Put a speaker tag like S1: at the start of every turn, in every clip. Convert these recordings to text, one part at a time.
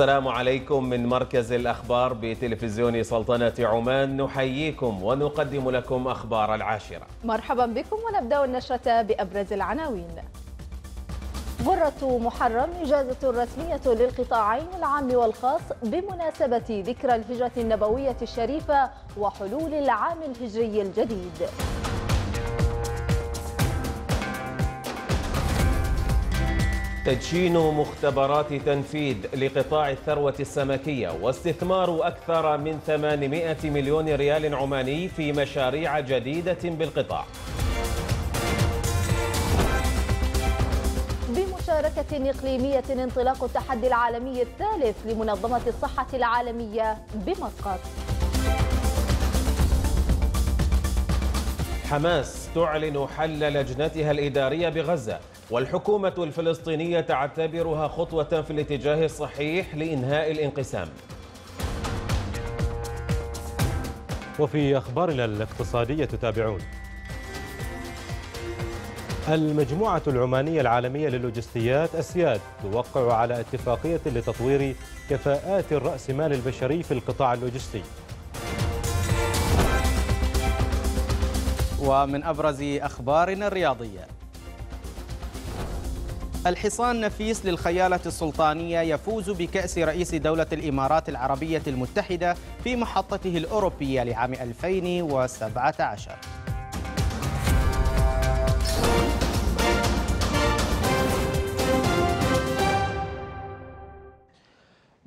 S1: السلام عليكم من مركز الأخبار بتلفزيون سلطنة عمان نحييكم ونقدم لكم أخبار العاشرة
S2: مرحبا بكم ونبدأ النشرة بأبرز العناوين غرة محرم إجازة رسمية للقطاعين العام والخاص بمناسبة ذكرى الهجرة النبوية الشريفة وحلول العام الهجري الجديد
S1: تدشين مختبرات تنفيذ لقطاع الثروة السمكية واستثمار أكثر من 800 مليون ريال عماني في مشاريع جديدة بالقطاع
S2: بمشاركة إقليمية انطلاق التحدي العالمي الثالث لمنظمة الصحة العالمية بمسقط
S1: حماس تعلن حل لجنتها الإدارية بغزة والحكومة الفلسطينية تعتبرها خطوة في الاتجاه الصحيح لإنهاء
S3: الانقسام وفي أخبارنا الاقتصادية تتابعون المجموعة العمانية العالمية للوجستيات أسياد توقع على اتفاقية لتطوير كفاءات الرأسمال البشري في القطاع اللوجستي
S4: ومن أبرز أخبارنا الرياضية الحصان نفيس للخيالة السلطانية يفوز بكأس رئيس دولة الإمارات العربية المتحدة في محطته الأوروبية لعام 2017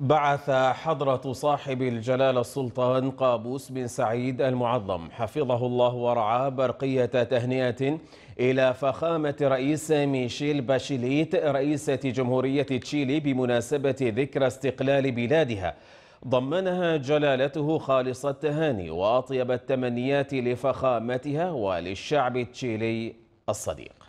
S1: بعث حضرة صاحب الجلالة السلطان قابوس بن سعيد المعظم حفظه الله ورعاه برقية تهنئة إلى فخامة رئيس ميشيل باشيليت رئيسة جمهورية تشيلي بمناسبة ذكرى استقلال بلادها ضمنها جلالته خالص التهاني وأطيب التمنيات لفخامتها وللشعب التشيلي الصديق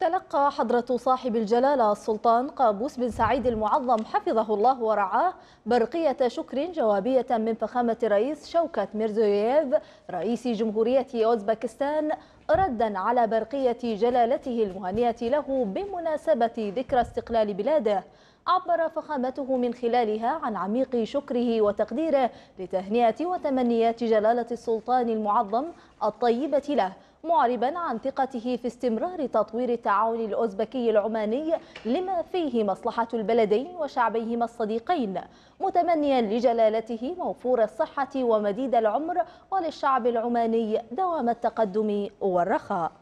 S2: تلقى حضرة صاحب الجلالة السلطان قابوس بن سعيد المعظم حفظه الله ورعاه برقية شكر جوابية من فخامة الرئيس شوكت ميرزوييف رئيس جمهورية أوزبكستان ردا على برقية جلالته المهنية له بمناسبة ذكرى استقلال بلاده عبر فخامته من خلالها عن عميق شكره وتقديره لتهنئة وتمنيات جلالة السلطان المعظم الطيبة له معربا عن ثقته في استمرار تطوير التعاون الأوزبكي العماني لما فيه مصلحة البلدين وشعبيهما الصديقين متمنيا لجلالته موفور الصحة ومديد العمر وللشعب العماني دوام التقدم والرخاء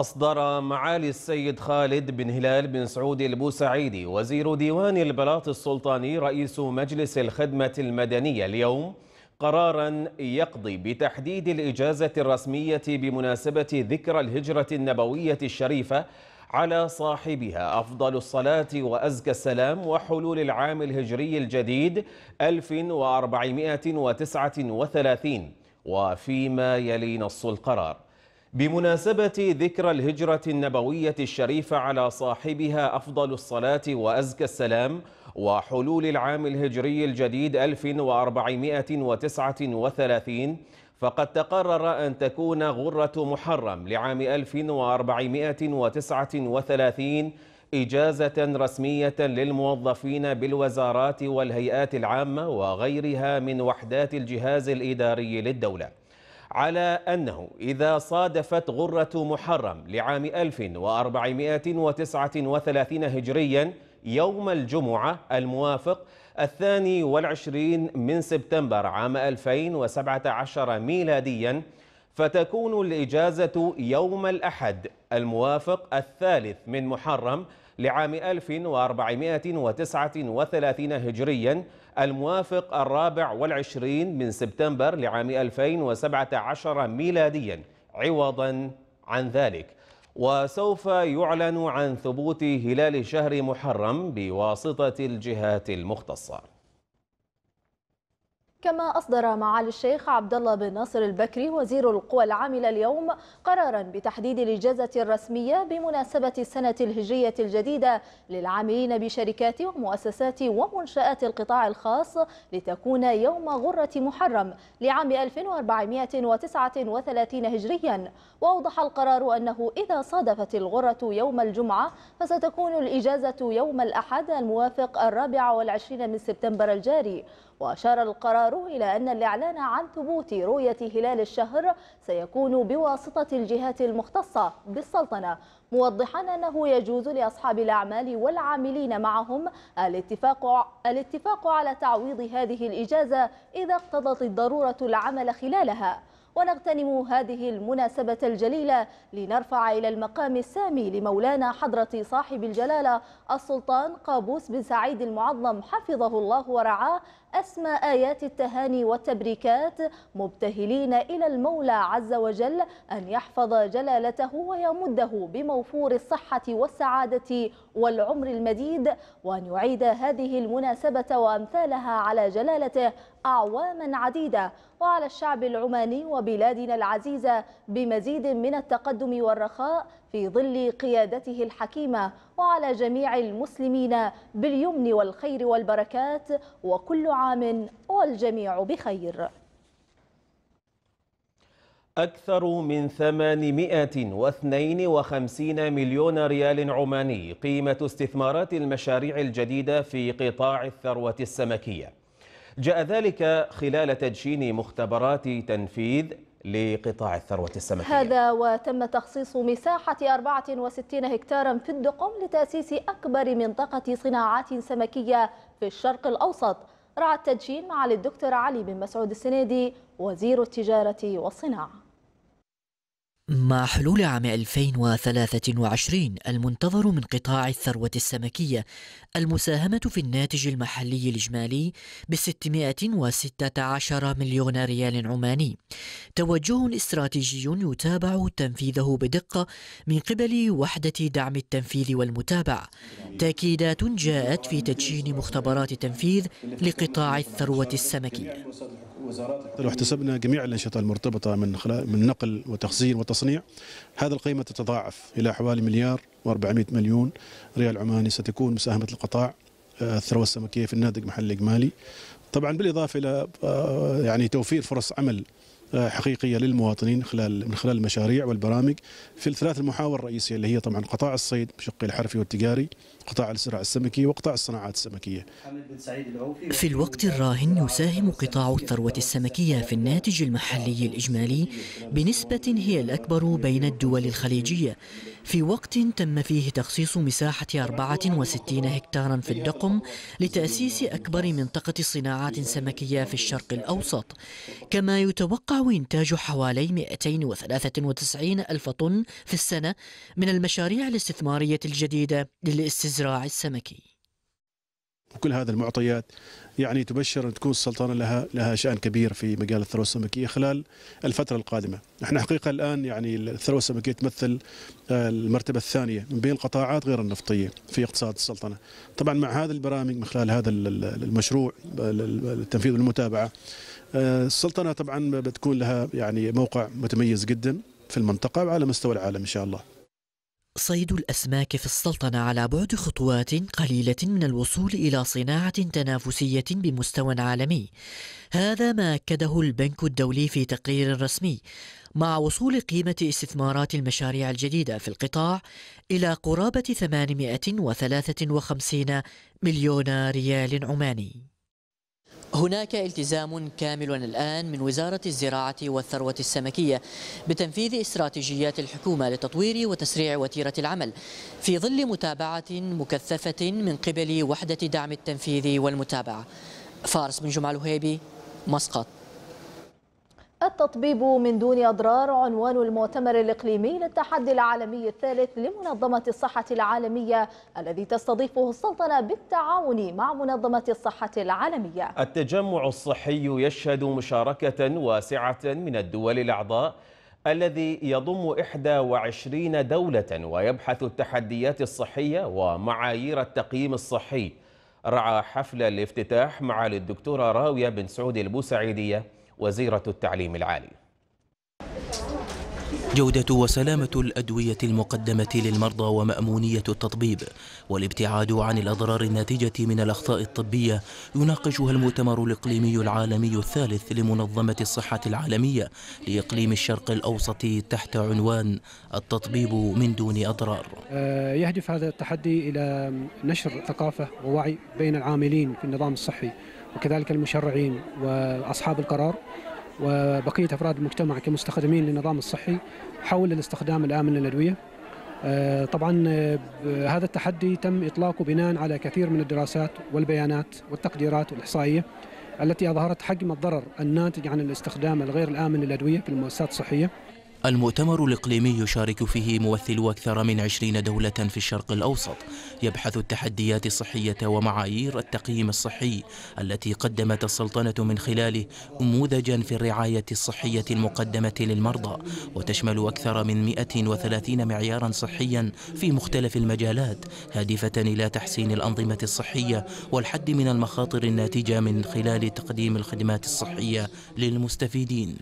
S1: أصدر معالي السيد خالد بن هلال بن سعود البوسعيدي وزير ديوان البلاط السلطاني رئيس مجلس الخدمة المدنية اليوم قرارا يقضي بتحديد الإجازة الرسمية بمناسبة ذكرى الهجرة النبوية الشريفة على صاحبها أفضل الصلاة وأزكى السلام وحلول العام الهجري الجديد 1439 وفيما يلي نص القرار بمناسبة ذكرى الهجرة النبوية الشريفة على صاحبها أفضل الصلاة وأزكى السلام وحلول العام الهجري الجديد 1439 فقد تقرر أن تكون غرة محرم لعام 1439 إجازة رسمية للموظفين بالوزارات والهيئات العامة وغيرها من وحدات الجهاز الإداري للدولة على أنه إذا صادفت غرة محرم لعام 1439 هجريا يوم الجمعة الموافق الثاني والعشرين من سبتمبر عام 2017 ميلاديا فتكون الإجازة يوم الأحد الموافق الثالث من محرم لعام 1439 هجريا الموافق الرابع والعشرين من سبتمبر لعام 2017 ميلاديا عوضا عن ذلك وسوف يعلن عن ثبوت هلال شهر محرم بواسطة الجهات المختصة
S2: كما أصدر معالي الشيخ عبد الله بن ناصر البكري وزير القوى العاملة اليوم قرارا بتحديد الإجازة الرسمية بمناسبة السنة الهجرية الجديدة للعاملين بشركات ومؤسسات ومنشآت القطاع الخاص لتكون يوم غرة محرم لعام 1439 هجريا وأوضح القرار أنه إذا صادفت الغرة يوم الجمعة فستكون الإجازة يوم الأحد الموافق الرابع والعشرين من سبتمبر الجاري وأشار القرار إلى أن الإعلان عن ثبوت رؤية هلال الشهر سيكون بواسطة الجهات المختصة بالسلطنة موضحا أنه يجوز لأصحاب الأعمال والعاملين معهم الاتفاق, الاتفاق على تعويض هذه الإجازة إذا اقتضت الضرورة العمل خلالها ونغتنم هذه المناسبة الجليلة لنرفع إلى المقام السامي لمولانا حضرة صاحب الجلالة السلطان قابوس بن سعيد المعظم حفظه الله ورعاه أسمى آيات التهاني والتبريكات مبتهلين إلى المولى عز وجل أن يحفظ جلالته ويمده بموفور الصحة والسعادة والعمر المديد وأن يعيد هذه المناسبة وأمثالها على جلالته أعواما عديدة وعلى الشعب العماني وبلادنا العزيزة بمزيد من التقدم والرخاء في ظل قيادته الحكيمة وعلى جميع المسلمين باليمن والخير والبركات وكل عام والجميع بخير
S1: أكثر من 852 مليون ريال عماني قيمة استثمارات المشاريع الجديدة في قطاع الثروة السمكية جاء ذلك خلال تدشين مختبرات تنفيذ لقطاع الثروة السمكية
S2: هذا وتم تخصيص مساحة 64 هكتارا في الدقم لتأسيس أكبر منطقة صناعات سمكية في الشرق الأوسط رعى التدشين مع الدكتور علي بن مسعود السنيدي وزير التجارة والصناعة
S5: مع حلول عام 2023 المنتظر من قطاع الثروة السمكية المساهمة في الناتج المحلي الإجمالي ب 616 مليون ريال عماني توجه استراتيجي يتابع تنفيذه بدقة من قبل وحدة دعم التنفيذ والمتابعة تأكيدات جاءت في تدشين مختبرات التنفيذ لقطاع الثروة السمكية وزارات لو
S6: احتسبنا جميع الأنشطة المرتبطة من من نقل وتخزين وتصنيع هذا القيمة تتضاعف إلى حوالي مليار و400 مليون ريال عماني ستكون مساهمة القطاع آه، الثروة السمكية في النادق محل الإجمالي طبعا بالإضافة إلى آه، يعني توفير فرص عمل حقيقيه للمواطنين خلال من خلال المشاريع والبرامج في الثلاث المحاور الرئيسيه اللي هي طبعا قطاع الصيد بشقه الحرفي والتجاري، قطاع الزراعه السمكيه وقطاع الصناعات السمكيه.
S5: في الوقت الراهن يساهم قطاع الثروه السمكيه في الناتج المحلي الاجمالي بنسبه هي الاكبر بين الدول الخليجيه في وقت تم فيه تخصيص مساحة 64 هكتارا في الدقم لتأسيس أكبر منطقة صناعات سمكية في الشرق الأوسط كما يتوقع إنتاج حوالي 293 ألف طن في السنة من المشاريع الاستثمارية الجديدة للاستزراع السمكي
S6: وكل هذه المعطيات يعني تبشر ان تكون السلطنه لها لها شان كبير في مجال الثروه السمكيه خلال الفتره القادمه. احنا حقيقه الان يعني الثروه السمكيه تمثل آه، المرتبه الثانيه من بين القطاعات غير النفطيه في اقتصاد السلطنه. طبعا مع هذه البرامج من خلال هذا المشروع التنفيذ والمتابعه آه، السلطنه طبعا بتكون لها يعني موقع متميز جدا في المنطقه وعلى مستوى العالم ان شاء الله.
S5: صيد الأسماك في السلطنة على بعد خطوات قليلة من الوصول إلى صناعة تنافسية بمستوى عالمي هذا ما أكده البنك الدولي في تقرير رسمي مع وصول قيمة استثمارات المشاريع الجديدة في القطاع إلى قرابة 853 مليون ريال عماني هناك التزام كامل الآن من وزارة الزراعة والثروة السمكية بتنفيذ استراتيجيات الحكومة لتطوير وتسريع وتيرة العمل في ظل متابعة مكثفة من قبل وحدة دعم التنفيذ والمتابعة فارس بن جمعة الهيبي مسقط
S2: التطبيب من دون أضرار عنوان المؤتمر الإقليمي للتحدي العالمي الثالث لمنظمة الصحة العالمية الذي تستضيفه السلطنة بالتعاون مع منظمة الصحة العالمية
S1: التجمع الصحي يشهد مشاركة واسعة من الدول الأعضاء الذي يضم 21 دولة ويبحث التحديات الصحية ومعايير التقييم الصحي رعى حفل الافتتاح معالي الدكتورة راوية بن سعود البوسعيدية وزيرة التعليم العالي
S7: جودة وسلامة الأدوية المقدمة للمرضى ومأمونية التطبيب والابتعاد عن الأضرار الناتجة من الأخطاء الطبية يناقشها المؤتمر الإقليمي العالمي الثالث لمنظمة الصحة العالمية لإقليم الشرق الأوسط تحت عنوان التطبيب من دون أضرار
S3: آه، يهدف هذا التحدي إلى نشر ثقافة ووعي بين العاملين في النظام الصحي وكذلك المشرعين وأصحاب القرار وبقية أفراد المجتمع كمستخدمين للنظام الصحي حول الاستخدام الآمن للأدوية آه، طبعا آه، هذا التحدي تم إطلاقه بناء على كثير من الدراسات والبيانات والتقديرات الإحصائية التي أظهرت حجم الضرر الناتج عن الاستخدام الغير الآمن للأدوية في المؤسسات الصحية
S7: المؤتمر الإقليمي يشارك فيه ممثلو أكثر من عشرين دولة في الشرق الأوسط يبحث التحديات الصحية ومعايير التقييم الصحي التي قدمت السلطنة من خلاله نموذجا في الرعاية الصحية المقدمة للمرضى وتشمل أكثر من 130 معيارا صحيا في مختلف المجالات هادفة إلى تحسين الأنظمة الصحية والحد من المخاطر الناتجة من خلال تقديم الخدمات الصحية للمستفيدين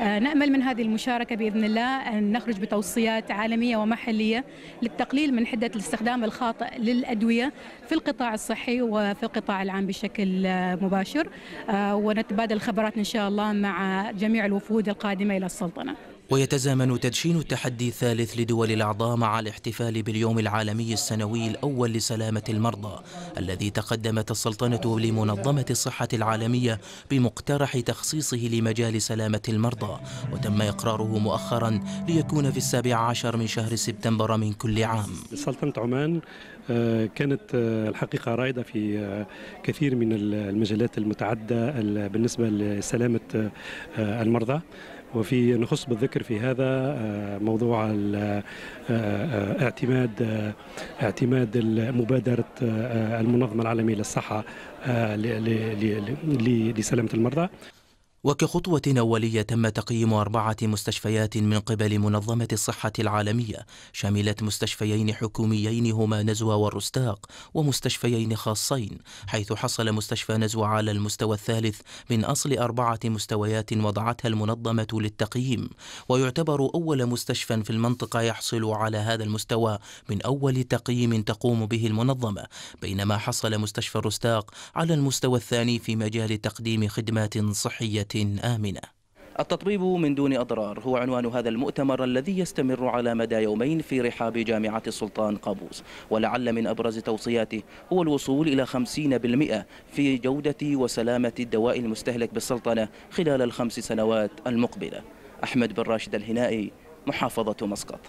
S8: آه، نأمل من هذه المشاركة بإذن الله أن نخرج بتوصيات عالمية ومحلية للتقليل من حدة الاستخدام الخاطئ للأدوية في القطاع الصحي وفي القطاع العام بشكل آه، مباشر آه، ونتبادل الخبرات إن شاء الله مع جميع الوفود القادمة إلى السلطنة
S7: ويتزامن تدشين التحدي الثالث لدول الأعضاء مع الاحتفال باليوم العالمي السنوي الأول لسلامة المرضى الذي تقدمت السلطنة لمنظمة الصحة العالمية بمقترح تخصيصه لمجال سلامة المرضى وتم
S3: إقراره مؤخرا
S7: ليكون في السابع عشر من شهر سبتمبر من كل عام
S3: سلطنة عمان آه، كانت آه، الحقيقة رائدة في آه، كثير من المجالات المتعدة بالنسبة لسلامة المرضى وفي نخص بالذكر في هذا آه، موضوع آه، آه، اعتماد اعتماد مبادره المنظمه العالميه للصحه لسلامه المرضى وكخطوة أولية تم تقييم أربعة
S7: مستشفيات من قبل منظمة الصحة العالمية شملت مستشفيين حكوميين هما نزوى والرستاق ومستشفيين خاصين حيث حصل مستشفى نزوى على المستوى الثالث من أصل أربعة مستويات وضعتها المنظمة للتقييم ويعتبر أول مستشفى في المنطقة يحصل على هذا المستوى من أول تقييم تقوم به المنظمة بينما حصل مستشفى الرستاق على المستوى الثاني في مجال تقديم خدمات صحية آمنة التطبيب من دون أضرار هو عنوان هذا المؤتمر الذي يستمر على مدى يومين في رحاب جامعة السلطان قابوس ولعل من أبرز توصياته هو الوصول إلى 50% في جودة وسلامة الدواء المستهلك بالسلطنة خلال الخمس سنوات المقبلة أحمد بن
S1: راشد الهنائي محافظة مسقط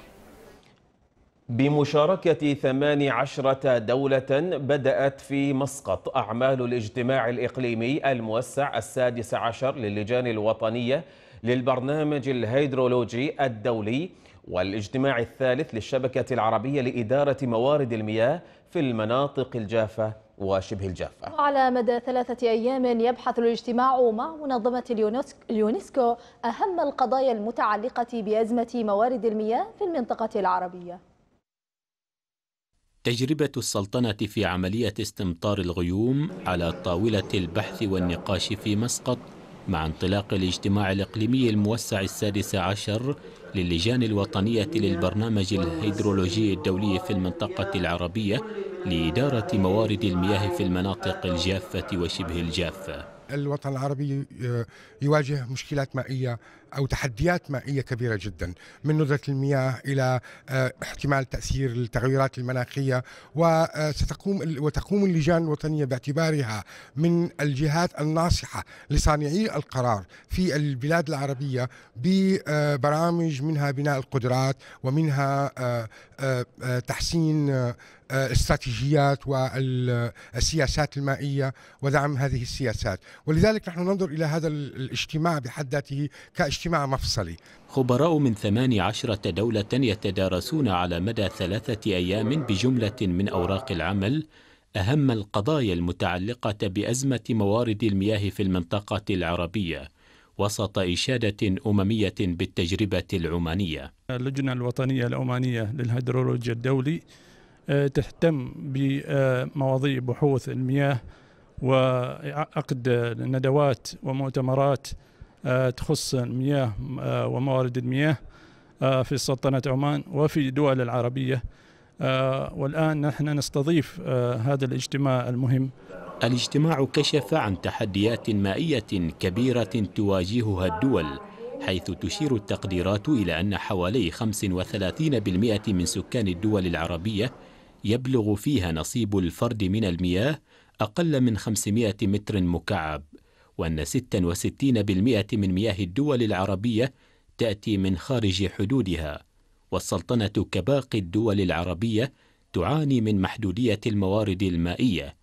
S1: بمشاركة 18 دولة بدأت في مسقط أعمال الاجتماع الإقليمي الموسع السادس عشر للجان الوطنية للبرنامج الهيدرولوجي الدولي والاجتماع الثالث للشبكة العربية لإدارة موارد المياه في المناطق الجافة وشبه الجافة
S2: وعلى مدى ثلاثة أيام يبحث الاجتماع مع منظمة اليونسكو أهم القضايا المتعلقة بأزمة موارد المياه في المنطقة العربية
S9: تجربة السلطنة في عملية استمطار الغيوم على طاولة البحث والنقاش في مسقط مع انطلاق الاجتماع الإقليمي الموسع السادس عشر للجان الوطنية للبرنامج الهيدرولوجي الدولي في المنطقة العربية لإدارة موارد المياه في المناطق الجافة وشبه
S10: الجافة الوطن العربي آه، يواجه مشكلات مائية أو تحديات مائية كبيرة جدا من ندرة المياه إلى آه، احتمال تأثير التغيرات المناخية وستقوم آه، وتقوم اللجان الوطنية باعتبارها من الجهات الناصحة لصانعي القرار في البلاد العربية ببرامج آه، منها بناء القدرات ومنها تحسين استراتيجيات والسياسات المائية ودعم هذه السياسات ولذلك نحن ننظر إلى هذا الاجتماع بحد ذاته كاجتماع اجتماع مفصلي
S9: خبراء من 18 دولة يتدارسون على مدى ثلاثة أيام بجملة من أوراق العمل أهم القضايا المتعلقة بأزمة موارد المياه في المنطقة العربية وسط إشادة أممية بالتجربة العمانية
S6: اللجنة الوطنية العمانية للهيدرولوجيا الدولي آه، تهتم بمواضيع بحوث المياه وعقد ندوات ومؤتمرات آه، تخص المياه آه، وموارد المياه آه، في سلطنة عمان وفي دول العربية والآن نحن نستضيف هذا الاجتماع المهم الاجتماع كشف عن
S9: تحديات مائية كبيرة تواجهها الدول حيث تشير التقديرات إلى أن حوالي 35% من سكان الدول العربية يبلغ فيها نصيب الفرد من المياه أقل من 500 متر مكعب وأن 66% من مياه الدول العربية تأتي من خارج حدودها والسلطنة كباقي الدول العربية تعاني من محدودية الموارد المائية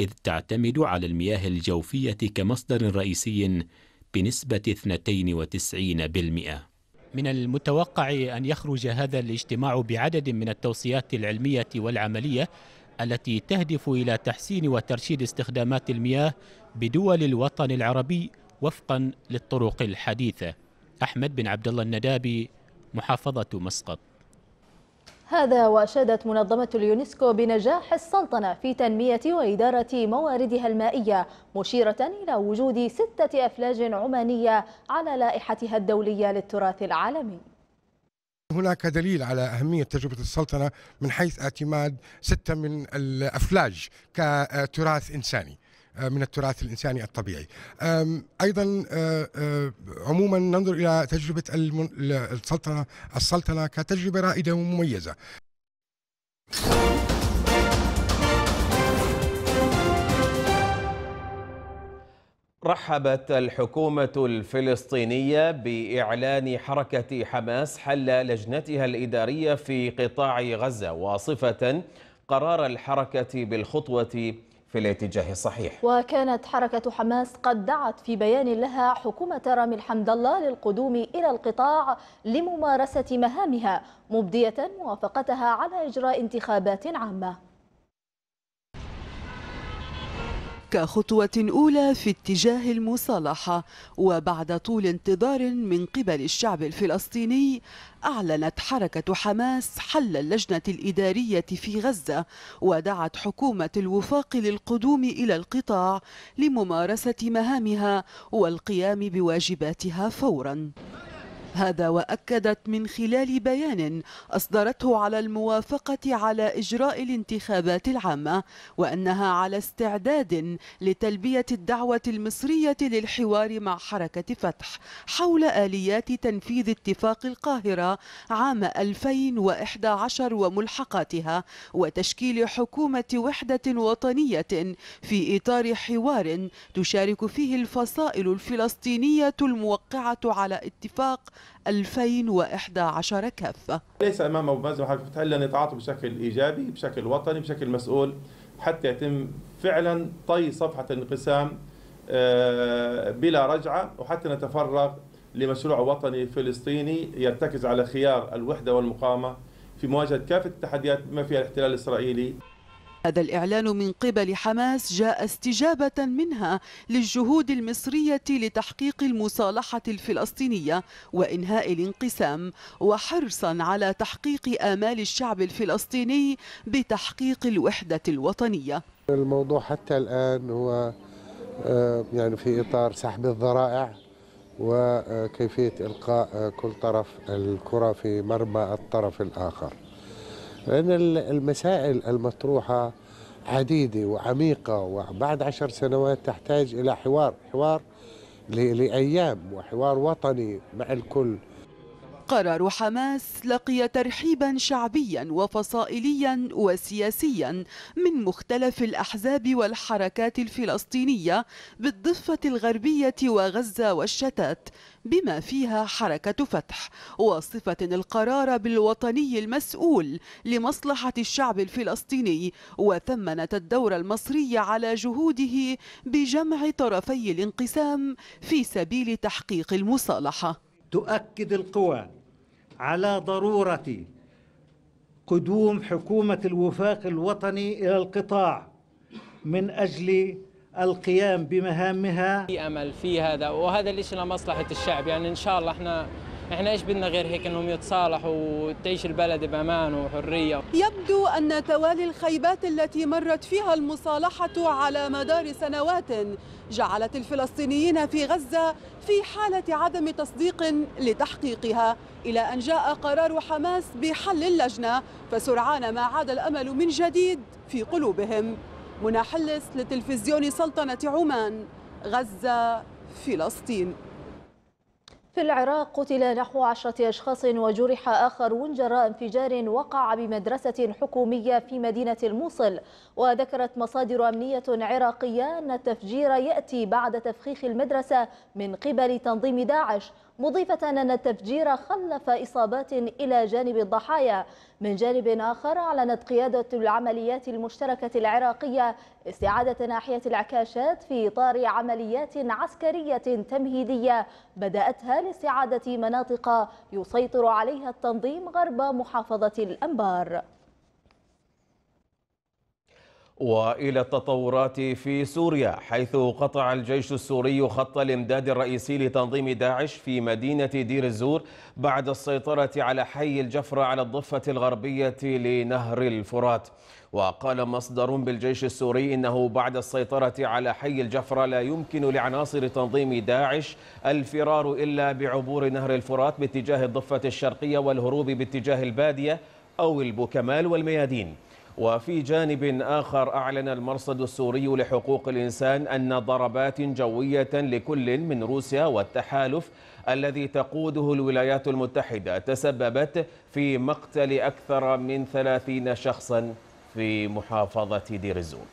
S9: إذ تعتمد على المياه الجوفية كمصدر رئيسي بنسبة 92% من المتوقع أن يخرج هذا الاجتماع بعدد من التوصيات العلمية والعملية التي تهدف إلى تحسين وترشيد استخدامات المياه بدول الوطن العربي وفقا للطرق الحديثة أحمد بن عبد الله الندابي محافظة مسقط
S2: هذا وأشادت منظمة اليونسكو بنجاح السلطنة في تنمية وإدارة مواردها المائية مشيرة إلى وجود ستة أفلاج عمانية على لائحتها الدولية للتراث العالمي
S10: هناك دليل على أهمية تجربة السلطنة من حيث اعتماد ستة من الأفلاج كتراث إنساني آه، من التراث الإنساني الطبيعي أيضا آه، آه، عموما ننظر إلى تجربة السلطنة السلطنة كتجربة رائدة ومميزة
S1: رحبت الحكومة الفلسطينية بإعلان حركة حماس حل لجنتها الإدارية في قطاع غزة واصفة قرار الحركة بالخطوة في الاتجاه الصحيح
S2: وكانت حركة حماس قد دعت في بيان لها حكومة رامي الحمد الله للقدوم إلى القطاع لممارسة مهامها مبدية موافقتها على إجراء انتخابات عامة
S11: كخطوة أولى في اتجاه المصالحة وبعد طول انتظار من قبل الشعب الفلسطيني أعلنت حركة حماس حل اللجنة الإدارية في غزة ودعت حكومة الوفاق للقدوم إلى القطاع لممارسة مهامها والقيام بواجباتها فوراً هذا وأكدت من خلال بيان أصدرته على الموافقة على إجراء الانتخابات العامة وأنها على استعداد لتلبية الدعوة المصرية للحوار مع حركة فتح حول آليات تنفيذ اتفاق القاهرة عام 2011 وملحقاتها وتشكيل حكومة وحدة وطنية في إطار حوار تشارك فيه الفصائل الفلسطينية الموقعة على اتفاق 2011 كافة
S6: ليس أمام أبو مازن وحاجة فتح إلا يتعاطوا بشكل إيجابي بشكل وطني بشكل مسؤول حتى يتم فعلا طي صفحة الانقسام آه، بلا رجعة وحتى نتفرغ لمشروع وطني فلسطيني يرتكز على خيار الوحدة والمقاومة في مواجهة كافة التحديات بما فيها الاحتلال
S11: الإسرائيلي هذا الإعلان من قبل حماس جاء استجابة منها للجهود المصرية لتحقيق المصالحة الفلسطينية وإنهاء الانقسام وحرصا على تحقيق آمال الشعب الفلسطيني بتحقيق الوحدة الوطنية
S10: الموضوع حتى الآن هو آه، يعني في إطار سحب الذرائع وكيفية إلقاء آه، كل طرف الكرة في مرمى الطرف الآخر لأن المسائل المطروحة عديدة وعميقة وبعد عشر سنوات تحتاج إلى حوار حوار لأيام وحوار وطني مع الكل
S11: قرار حماس لقي ترحيبا شعبيا وفصائليا وسياسيا من مختلف الأحزاب والحركات الفلسطينية بالضفة الغربية وغزة والشتات بما فيها حركة فتح وصفة القرار بالوطني المسؤول لمصلحة الشعب الفلسطيني وثمنت الدور المصري على جهوده بجمع طرفي الانقسام في سبيل تحقيق المصالحة تؤكد القوى على ضرورة قدوم حكومة الوفاق
S3: الوطني إلى القطاع من أجل القيام بمهامها
S7: في أمل في هذا وهذا الإشي لمصلحة الشعب يعني إن شاء الله إحنا احنا ايش بدنا
S12: غير هيك انهم يتصالحوا وتعيش البلد بامان وحريه
S11: يبدو ان توالي الخيبات التي مرت فيها المصالحه على مدار سنوات جعلت الفلسطينيين في غزه في حاله عدم تصديق لتحقيقها الى ان جاء قرار حماس بحل اللجنه فسرعان ما عاد الامل من جديد في قلوبهم منى حلس لتلفزيون سلطنه عمان غزه فلسطين
S2: في العراق قتل نحو عشرة أشخاص وجرح آخرون جراء انفجار وقع بمدرسة حكومية في مدينة الموصل وذكرت مصادر أمنية عراقية أن التفجير يأتي بعد تفخيخ المدرسة من قبل تنظيم داعش مضيفة أن التفجير خلف إصابات إلى جانب الضحايا من جانب آخر أعلنت قيادة العمليات المشتركة العراقية استعادة ناحية العكاشات في إطار عمليات عسكرية تمهيدية بدأتها لاستعادة مناطق يسيطر عليها التنظيم غرب محافظة الأنبار
S1: والى التطورات في سوريا حيث قطع الجيش السوري خط الامداد الرئيسي لتنظيم داعش في مدينه دير الزور بعد السيطره على حي الجفره على الضفه الغربيه لنهر الفرات وقال مصدر بالجيش السوري انه بعد السيطره على حي الجفره لا يمكن لعناصر تنظيم داعش الفرار الا بعبور نهر الفرات باتجاه الضفه الشرقيه والهروب باتجاه الباديه او البوكمال والميادين وفي جانب آخر أعلن المرصد السوري لحقوق الإنسان أن ضربات جوية لكل من روسيا والتحالف الذي تقوده الولايات المتحدة تسببت في مقتل أكثر من 30 شخصا في محافظة دير الزور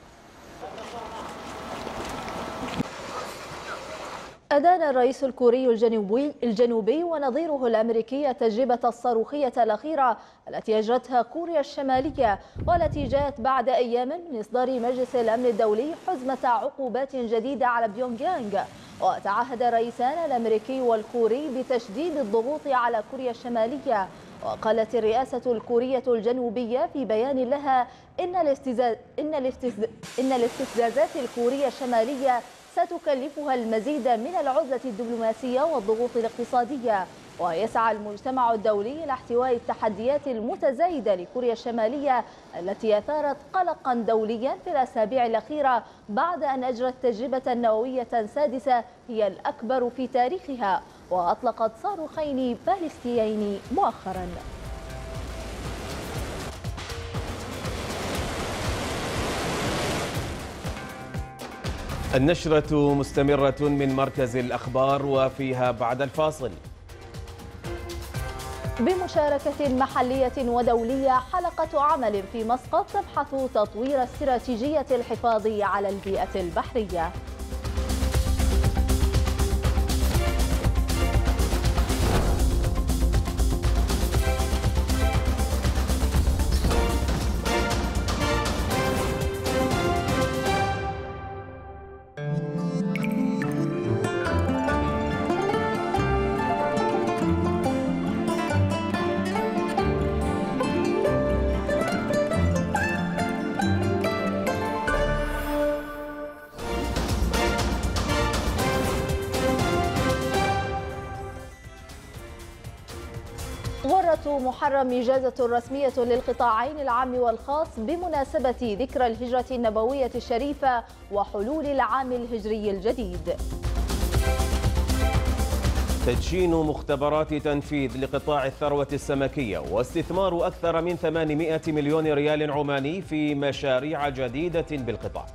S2: أدان الرئيس الكوري الجنوبي, الجنوبي ونظيره الأمريكي التجربة الصاروخية الأخيرة التي أجرتها كوريا الشمالية والتي جاءت بعد أيام من إصدار مجلس الأمن الدولي حزمة عقوبات جديدة على بيونغ يانغ وتعهد الرئيسان الأمريكي والكوري بتشديد الضغوط على كوريا الشمالية وقالت الرئاسة الكورية الجنوبية في بيان لها إن, الاستزاز... إن, إن الاستفزازات الكورية الشمالية ستكلفها المزيد من العزلة الدبلوماسية والضغوط الاقتصادية ويسعى المجتمع الدولي لاحتواء التحديات المتزايدة لكوريا الشمالية التي أثارت قلقا دوليا في الأسابيع الأخيرة بعد أن أجرت تجربة نووية سادسة هي الأكبر في تاريخها وأطلقت صاروخين باليستيين مؤخراً
S1: النشرة مستمرة من مركز الأخبار وفيها بعد الفاصل
S2: بمشاركة محلية ودولية حلقة عمل في مسقط تبحث تطوير استراتيجية الحفاظ على البيئة البحرية تحرم إجازة رسمية للقطاعين العام والخاص بمناسبة ذكرى الهجرة النبوية الشريفة وحلول العام الهجري الجديد
S1: تدشين مختبرات تنفيذ لقطاع الثروة السمكية واستثمار أكثر من 800 مليون ريال عماني في مشاريع جديدة بالقطاع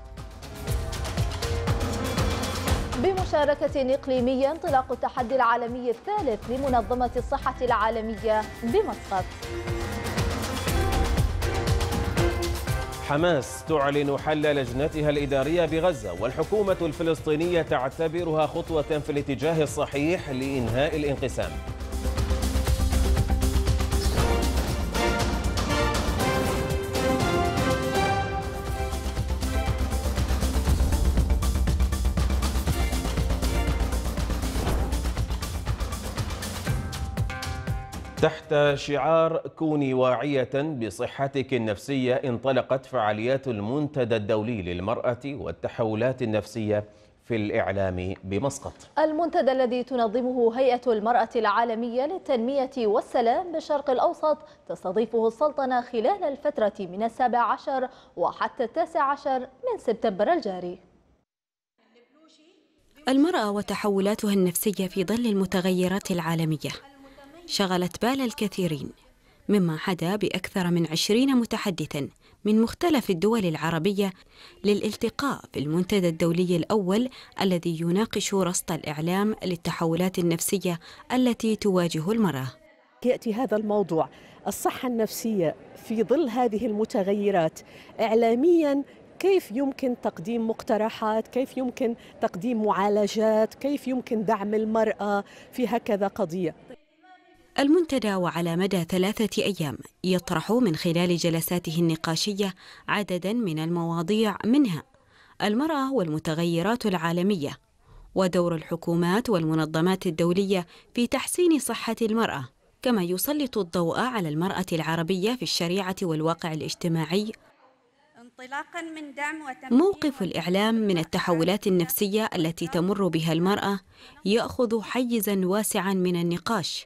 S2: بمشاركة إقليمية انطلاق التحدي العالمي الثالث لمنظمة الصحة العالمية بمسقط
S1: حماس تعلن حل لجنتها الإدارية بغزة والحكومة الفلسطينية تعتبرها خطوة في الاتجاه الصحيح لإنهاء الانقسام تحت شعار كوني واعية بصحتك النفسية انطلقت فعاليات المنتدى الدولي للمرأة والتحولات النفسية في الإعلام بمسقط
S2: المنتدى الذي تنظمه هيئة المرأة العالمية للتنمية والسلام بالشرق الأوسط تستضيفه السلطنة خلال الفترة من السابع عشر وحتى التاسع عشر من سبتمبر الجاري
S8: المرأة وتحولاتها النفسية في ظل المتغيرات العالمية شغلت بال الكثيرين مما حدا بأكثر من عشرين متحدثا من مختلف الدول العربية للالتقاء في المنتدى الدولي الأول الذي يناقش رصد الإعلام للتحولات النفسية التي تواجه المرأة
S11: يأتي هذا الموضوع الصحة النفسية في ظل هذه المتغيرات إعلامياً كيف يمكن تقديم مقترحات كيف يمكن تقديم معالجات كيف يمكن دعم المرأة في هكذا قضية
S8: المنتدى وعلى مدى ثلاثة أيام يطرح من خلال جلساته النقاشية عددا من المواضيع منها المرأة والمتغيرات العالمية ودور الحكومات والمنظمات الدولية في تحسين صحة المرأة كما يسلط الضوء على المرأة العربية في الشريعة والواقع الاجتماعي انطلاقا من دعم موقف الإعلام من التحولات النفسية التي تمر بها المرأة يأخذ حيزا واسعا من النقاش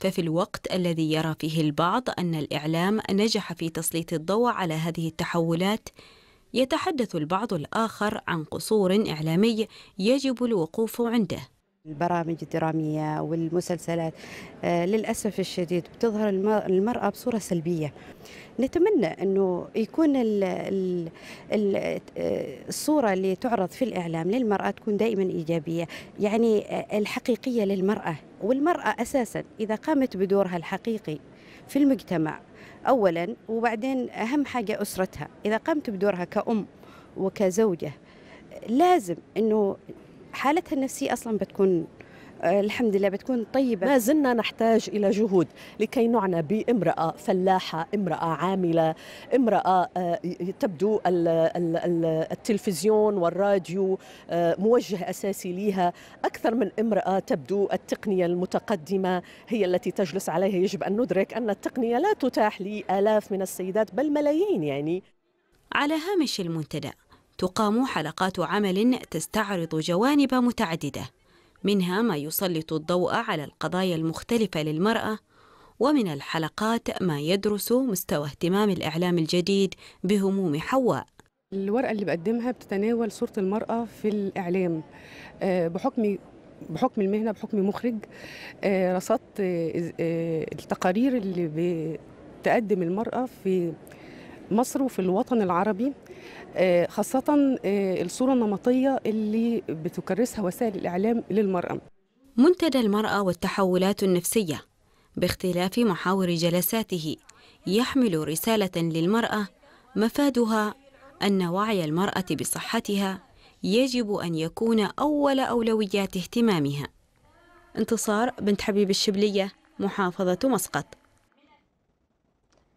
S8: ففي الوقت الذي يرى فيه البعض أن الإعلام نجح في تسليط الضوء على هذه التحولات يتحدث البعض الآخر عن قصور إعلامي يجب الوقوف عنده البرامج الدرامية والمسلسلات آه، للأسف الشديد بتظهر المرأة بصورة سلبية نتمنى أنه يكون الـ الـ الصورة اللي تعرض في الإعلام للمرأة تكون دائما إيجابية يعني الحقيقية للمرأة والمرأة أساسا إذا قامت بدورها الحقيقي في المجتمع أولا وبعدين أهم حاجة أسرتها إذا قامت بدورها كأم وكزوجة لازم أنه حالتها النفسية أصلا بتكون الحمد لله بتكون طيبة ما زلنا نحتاج إلى جهود
S11: لكي نعنى بامرأة فلاحة امرأة عاملة امرأة آه، تبدو التلفزيون والراديو آه، موجه أساسي لها أكثر من امرأة تبدو التقنية المتقدمة هي التي تجلس عليها يجب أن ندرك أن التقنية لا تتاح لآلاف من السيدات بل ملايين يعني
S8: على هامش المنتدى تقام حلقات عمل تستعرض جوانب متعدده منها ما يسلط الضوء على القضايا المختلفة للمرأة ومن الحلقات ما يدرس مستوى اهتمام الإعلام الجديد بهموم
S11: حواء الورقة اللي بقدمها بتتناول صورة المرأة في الإعلام آه، بحكم بحكم المهنه بحكم مخرج آه، رصدت آه، التقارير اللي بتقدم المراه في مصر وفي الوطن العربي آه، خاصة آه، الصورة النمطية اللي بتكرسها وسائل الإعلام للمرأة
S8: منتدى المرأة والتحولات النفسية باختلاف محاور جلساته يحمل رسالة للمرأة مفادها أن وعي المرأة بصحتها يجب أن يكون أول أولويات اهتمامها انتصار بنت حبيب الشبلية محافظة مسقط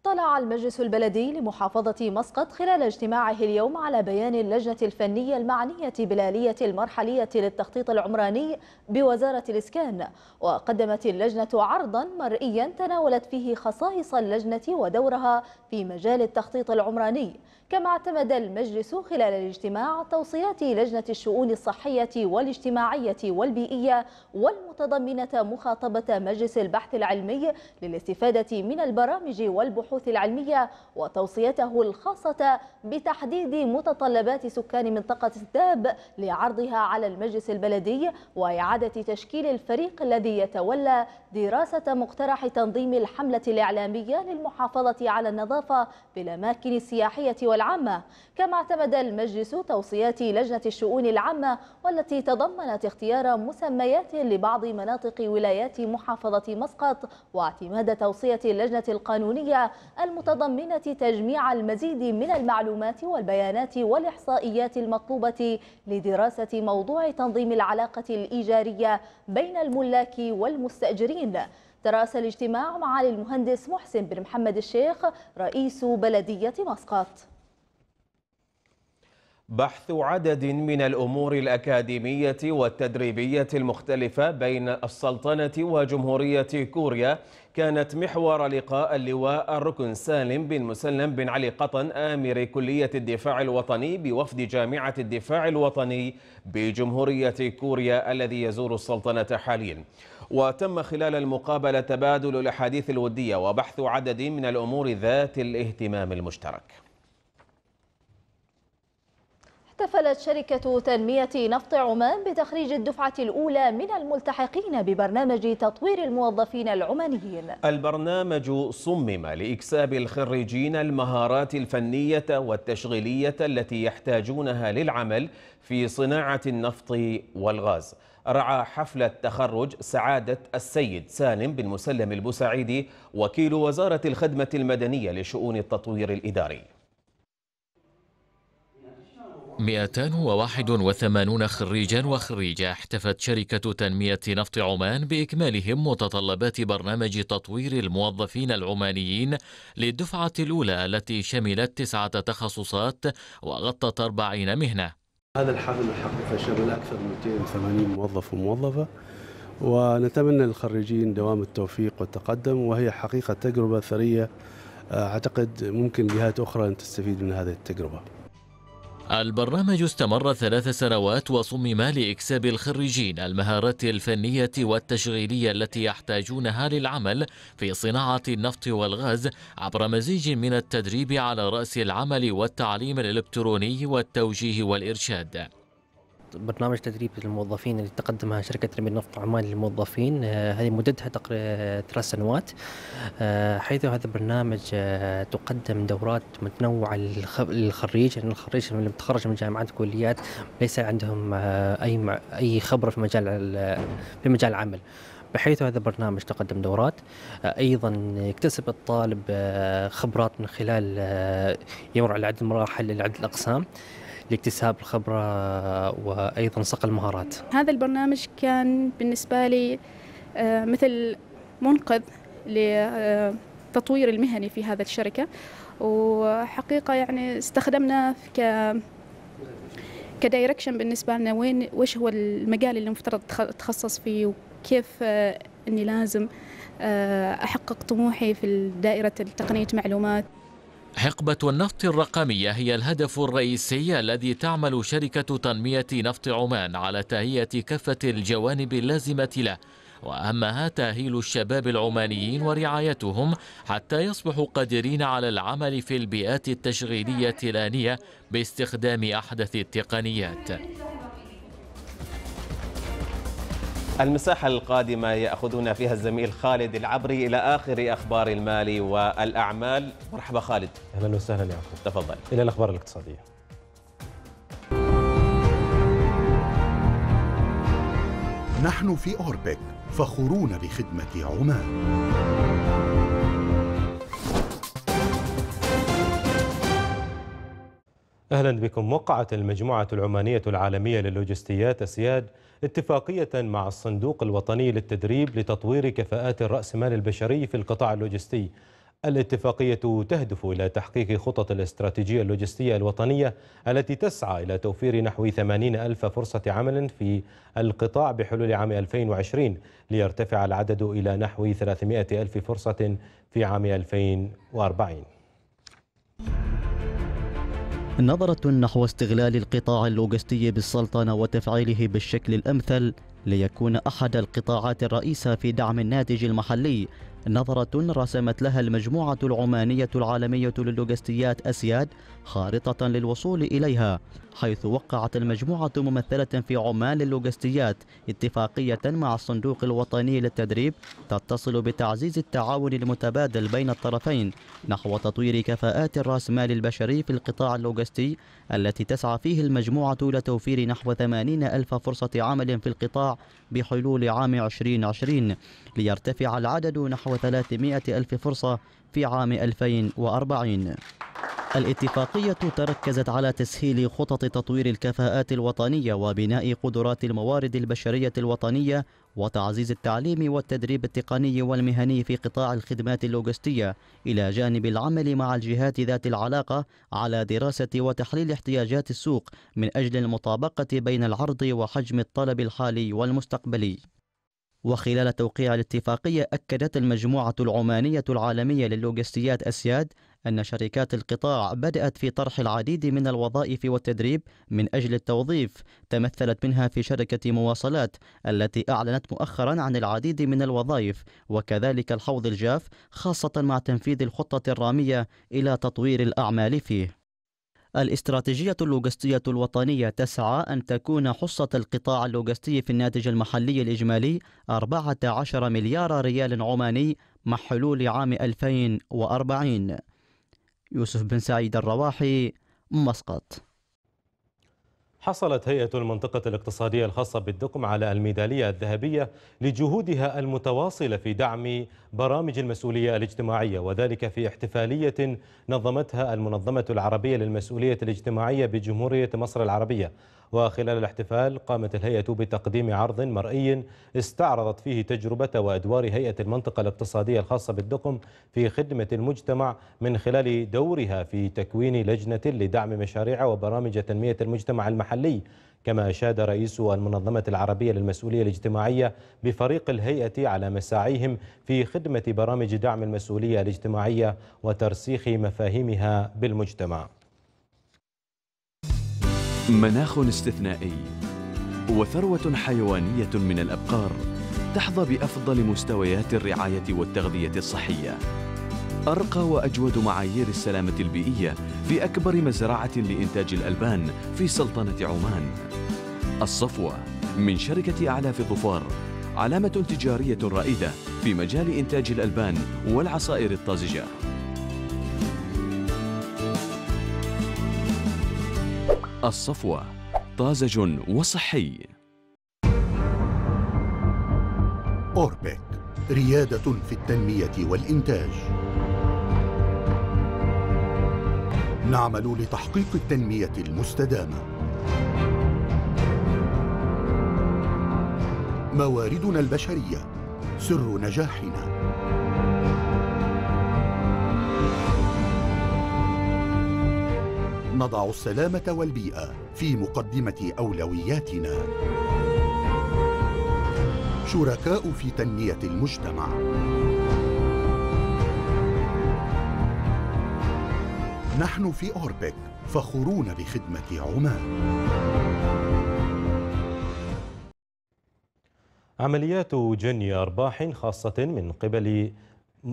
S2: طلع المجلس البلدي لمحافظة مسقط خلال اجتماعه اليوم على بيان اللجنة الفنية المعنية بالآلية المرحلية للتخطيط العمراني بوزارة الإسكان وقدمت اللجنة عرضا مرئيا تناولت فيه خصائص اللجنة ودورها في مجال التخطيط العمراني كما اعتمد المجلس خلال الاجتماع توصيات لجنة الشؤون الصحية والاجتماعية والبيئية والمتضمنة مخاطبة مجلس البحث العلمي للاستفادة من البرامج والبحوث العلمية وتوصيته الخاصة بتحديد متطلبات سكان منطقة الداب لعرضها على المجلس البلدي وإعادة تشكيل الفريق الذي يتولى دراسة مقترح تنظيم الحملة الإعلامية للمحافظة على النظافة بالأماكن السياحية والعلمية والعامة كما اعتمد المجلس توصيات لجنة الشؤون العامة والتي تضمنت اختيار مسميات لبعض مناطق ولايات محافظة مسقط واعتماد توصية اللجنة القانونية المتضمنة تجميع المزيد من المعلومات والبيانات والإحصائيات المطلوبة لدراسة موضوع تنظيم العلاقة الإيجارية بين الملاك والمستأجرين ترأس الاجتماع معالي المهندس محسن بن محمد الشيخ رئيس بلدية مسقط
S1: بحث عدد من الأمور الأكاديمية والتدريبية المختلفة بين السلطنة وجمهورية كوريا كانت محور لقاء اللواء الركن سالم بن مسلم بن علي قطن آمر كلية الدفاع الوطني بوفد جامعة الدفاع الوطني بجمهورية كوريا الذي يزور السلطنة حاليا وتم خلال المقابلة تبادل الأحاديث الودية وبحث عدد من الأمور ذات الاهتمام المشترك
S2: احتفلت شركة تنمية نفط عمان بتخريج الدفعة الأولى من الملتحقين ببرنامج تطوير الموظفين العمانيين
S1: البرنامج صمم لإكساب الخريجين المهارات الفنية والتشغيلية التي يحتاجونها للعمل في صناعة النفط والغاز رعى حفلة تخرج سعادة السيد سالم بن مسلم البسعيدي وكيل وزارة الخدمة المدنية لشؤون التطوير الإداري
S12: 281 خريجا وخريجة احتفت شركة تنمية نفط عمان بإكمالهم متطلبات برنامج تطوير الموظفين العمانيين للدفعة الأولى التي شملت تسعة تخصصات وغطت 40 مهنة
S6: هذا الحفل الحقيقة شمل أكثر من 280 موظف وموظفة ونتمنى للخريجين دوام التوفيق والتقدم وهي حقيقة تجربة ثرية أعتقد ممكن جهات أخرى أن تستفيد من هذه
S12: التجربة البرنامج استمر ثلاث سنوات وصمم لإكساب الخريجين المهارات الفنية والتشغيلية التي يحتاجونها للعمل في صناعة النفط والغاز عبر مزيج من التدريب على رأس العمل والتعليم الإلكتروني والتوجيه والإرشاد
S5: برنامج تدريب للموظفين اللي تقدمها شركة رمي النفط عمان للموظفين آه، هذه مدتها تقريبا ثلاث سنوات آه، حيث هذا البرنامج آه، تقدم دورات متنوعة للخريج لأن يعني الخريج اللي متخرج من جامعات كليات ليس عندهم أي أي خبرة في مجال في مجال العمل بحيث هذا البرنامج تقدم دورات ايضا يكتسب الطالب خبرات من خلال يمر على عدد المراحل لعدد الاقسام لاكتساب الخبرة وأيضا صقل المهارات
S2: هذا
S8: البرنامج كان بالنسبة لي آه، مثل منقذ للتطوير المهني في هذا الشركة وحقيقة يعني استخدمنا ك كدايركشن بالنسبة لنا وين وش هو المجال اللي المفترض تخصص فيه وكيف آه، أني لازم آه، أحقق طموحي في دائرة تقنية معلومات
S12: حقبة النفط الرقمية هي الهدف الرئيسي الذي تعمل شركة تنمية نفط عمان على تهيئة كافة الجوانب اللازمة له وأهمها تأهيل الشباب العمانيين ورعايتهم حتى يصبحوا قادرين على العمل في البيئات التشغيلية الآنية باستخدام أحدث التقنيات
S1: المساحة القادمة يأخذنا فيها الزميل خالد العبري إلى آخر أخبار المال والأعمال مرحبا خالد أهلا
S3: وسهلا يعقوب تفضل إلى الأخبار الاقتصادية
S13: نحن في أوربك فخورون بخدمة عمان
S3: أهلا بكم وقعت المجموعة العمانية العالمية للوجستيات أسياد اتفاقية مع الصندوق الوطني للتدريب لتطوير كفاءات الرأسمال البشري في القطاع اللوجستي الاتفاقية تهدف إلى تحقيق خطط الاستراتيجية اللوجستية الوطنية التي تسعى إلى توفير نحو 80 ألف فرصة عمل في القطاع بحلول عام 2020 ليرتفع العدد إلى نحو 300 ألف فرصة في عام 2040
S14: نظرة نحو استغلال القطاع اللوجستي بالسلطنة وتفعيله بالشكل الأمثل ليكون أحد القطاعات الرئيسة في دعم الناتج المحلي نظرة رسمت لها المجموعة العمانية العالمية للوجستيات أسياد خارطة للوصول إليها حيث وقعت المجموعة ممثلة في عمان للوجستيات اتفاقية مع الصندوق الوطني للتدريب تتصل بتعزيز التعاون المتبادل بين الطرفين نحو تطوير كفاءات الرأسمال البشري في القطاع اللوجستي التي تسعى فيه المجموعة لتوفير نحو 80 ألف فرصة عمل في القطاع بحلول عام 2020 ليرتفع العدد نحو 300 ألف فرصة في عام 2040 الاتفاقية تركزت على تسهيل خطط تطوير الكفاءات الوطنية وبناء قدرات الموارد البشرية الوطنية وتعزيز التعليم والتدريب التقني والمهني في قطاع الخدمات اللوجستية إلى جانب العمل مع الجهات ذات العلاقة على دراسة وتحليل احتياجات السوق من أجل المطابقة بين العرض وحجم الطلب الحالي والمستقبلي وخلال توقيع الاتفاقية أكدت المجموعة العمانية العالمية للوجستيات أسياد أن شركات القطاع بدأت في طرح العديد من الوظائف والتدريب من أجل التوظيف تمثلت منها في شركة مواصلات التي أعلنت مؤخرا عن العديد من الوظائف وكذلك الحوض الجاف خاصة مع تنفيذ الخطة الرامية إلى تطوير الأعمال فيه الاستراتيجية اللوجستية الوطنية تسعى أن تكون حصة القطاع اللوجستي في الناتج المحلي الإجمالي 14 مليار ريال عماني مع حلول عام 2040 يوسف بن سعيد الرواحي مسقط
S3: حصلت هيئة المنطقة الاقتصادية الخاصة بالدقم على الميدالية الذهبية لجهودها المتواصلة في دعم برامج المسؤولية الاجتماعية وذلك في احتفالية نظمتها المنظمة العربية للمسؤولية الاجتماعية بجمهورية مصر العربية وخلال الاحتفال قامت الهيئة بتقديم عرض مرئي استعرضت فيه تجربة وأدوار هيئة المنطقة الاقتصادية الخاصة بالدقم في خدمة المجتمع من خلال دورها في تكوين لجنة لدعم مشاريع وبرامج تنمية المجتمع المحلي كما أشاد رئيس المنظمة العربية للمسؤولية الاجتماعية بفريق الهيئة على مساعيهم في خدمة برامج دعم المسؤولية الاجتماعية وترسيخ مفاهيمها بالمجتمع
S6: مناخ استثنائي وثروة
S1: حيوانية من الأبقار تحظى بأفضل مستويات الرعاية والتغذية الصحية أرقى وأجود معايير السلامة البيئية في أكبر مزرعة لإنتاج الألبان في سلطنة عمان الصفوة من شركة أعلاف الظفار علامة تجارية رائدة في مجال إنتاج الألبان والعصائر الطازجة
S13: الصفوة طازج وصحي أوربك ريادة في التنمية والإنتاج نعمل لتحقيق التنمية المستدامة مواردنا البشرية سر نجاحنا نضع السلامة والبيئة في مقدمة أولوياتنا شركاء في تنمية المجتمع نحن في أوربك فخورون بخدمة عمان
S3: عمليات جني أرباح خاصة من قبل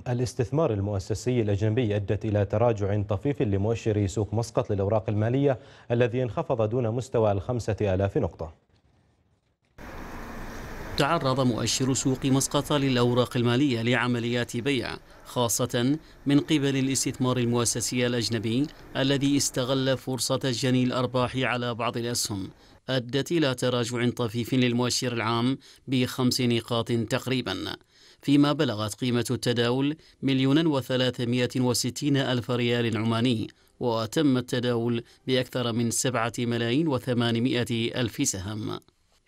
S3: الاستثمار المؤسسي الأجنبي أدت إلى تراجع طفيف لمؤشر سوق مسقط للأوراق المالية الذي انخفض دون مستوى الخمسة آلاف نقطة
S15: تعرض مؤشر سوق مسقط للأوراق المالية لعمليات بيع خاصة من قبل الاستثمار المؤسسي الأجنبي الذي استغل فرصة جني الأرباح على بعض الأسهم أدت إلى تراجع طفيف للمؤشر العام بخمس نقاط تقريبا فيما بلغت قيمة التداول مليون وثلاثمائة وستين ألف ريال عماني وتم التداول بأكثر من سبعة ملايين وثمانمائة ألف سهم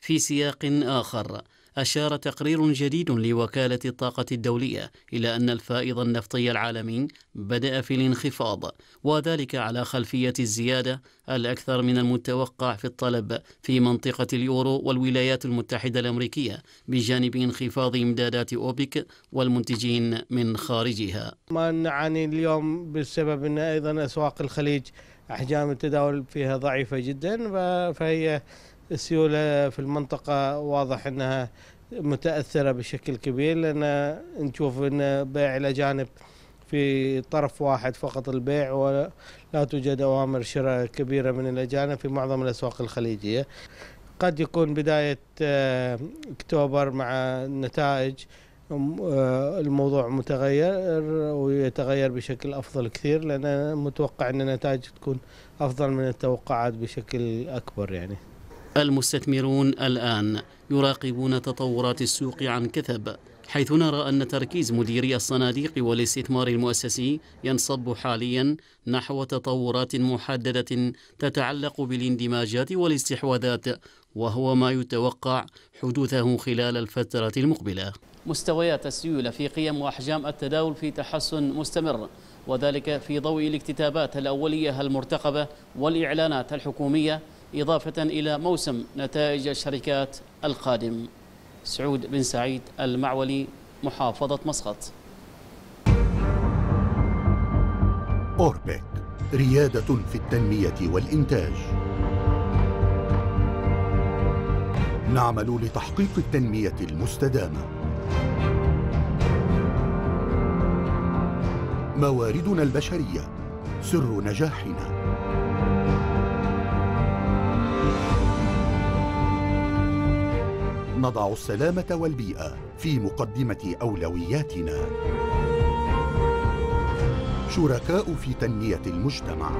S15: في سياق آخر أشار تقرير جديد لوكالة الطاقة الدولية إلى أن الفائض النفطي العالمي بدأ في الانخفاض وذلك على خلفية الزيادة الأكثر من المتوقع في الطلب في منطقة اليورو والولايات المتحدة الأمريكية بجانب انخفاض إمدادات أوبك والمنتجين من خارجها
S3: ما نعاني اليوم بسبب أن أيضا أسواق الخليج أحجام التداول فيها ضعيفة جدا فهي السيوله في المنطقه واضح انها متاثره بشكل كبير لان نشوف ان بيع الى جانب في طرف واحد فقط البيع ولا توجد اوامر شراء كبيره من الاجانب في معظم الاسواق الخليجيه. قد يكون بدايه آه، اكتوبر مع نتائج آه، الموضوع متغير ويتغير بشكل افضل كثير لان متوقع ان النتائج تكون افضل من التوقعات بشكل اكبر يعني.
S15: المستثمرون الآن يراقبون تطورات السوق عن كثب حيث نرى أن تركيز مديري الصناديق والاستثمار المؤسسي ينصب حاليا نحو تطورات محددة تتعلق بالاندماجات والاستحواذات وهو ما يتوقع حدوثه خلال الفترة المقبلة مستويات السيولة في قيم وأحجام التداول في تحسن مستمر وذلك في ضوء الاكتتابات الأولية المرتقبة والإعلانات الحكومية إضافة إلى موسم نتائج الشركات القادم سعود بن سعيد المعولي محافظة مسقط
S13: أوربك ريادة في التنمية والإنتاج نعمل لتحقيق التنمية المستدامة مواردنا البشرية سر نجاحنا نضع السلامة والبيئة في مقدمة أولوياتنا شركاء في تنمية المجتمع